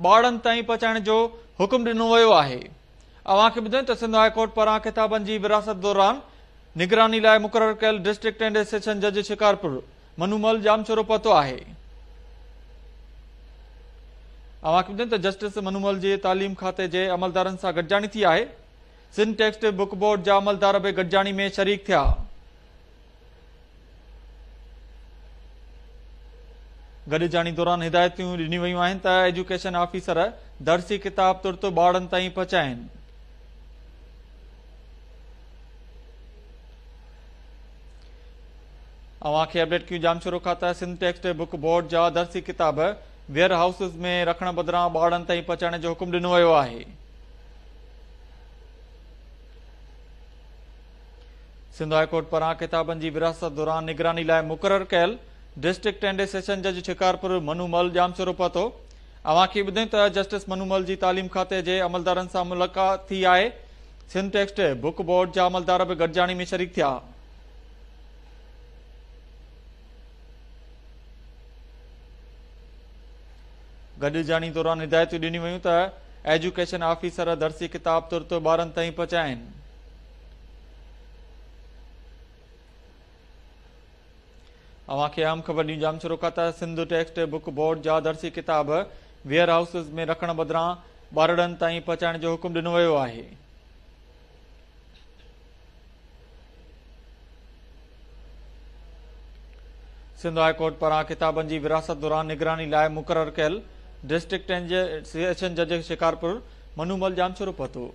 ॿारनि ताईं पहुचाइण जो हुक्म दिनों वो है अव्हां खे ॿुधायूं सिंध हाईकोर्ट पारा किताबन की विरासत दौरान निगरानी लाइ मुकर कल डिस्ट्रिक्ट एंड सेशन जज शिकारपुर मनुमल जाम पहुतो पतो है खे ॿुधायूं त जस्टिस मनुमल के तालीम खाते के अमलदार सां थी है सिंध टेक्स्ट बुक बोर्ड जा अमलदार बि गॾिजाणी में शरीक थिया गॾिजाणी दौरान हिदायतूं ॾिनियूं वयूं आहिनि त एजुकेशन ऑफिसर दरसी किताबु ताईं बोर्ड जा दर्सी किताब वेयरहाउसिस में रखण बदिरां ॿारनि ताईं पचाइण जो हुकुम वियो आहे विरासत दौरान निगरानी लाइ मुक़ररु कयलु ડિસ્ટ્રિક્ટ એન્ડ સેશન જજ શિકારપુર મનુમલ જામસ્વરૂપ હતો अवांखे बुदे त जस्टिस मनुमल जी तालीम खाते जे अमलदारनि सां मुलाक़ात थी सिंध टेक्स्ट बुक बोर्ड जा अमलदार बि गॾिजाणी में शरीक थिया गॾिजाणी दौरान हिदायत ॾिनियूं वयूं त एजुकेशन ऑफिसर दर्सी किताब तुर्त ॿारनि ताईं पहुचाइनि अव्हांखे अहम ख़बर जूं जाम शुरू शुरूआति सिंधु टेक्स्ट बुक बोर्ड जा दर्सी किताब वेयर हाउसिस में रखण बदिरां ॿारनि ताईं पचाइण जो हुकुम डि॒नो वियो आहेट पारां किताबनि जी विरासत दौरान निगरानी लाइ मुक़ररु कयलु डिस्ट्रिक्ट जज शिकारपुर मनूमल जाम शुरू पहुतो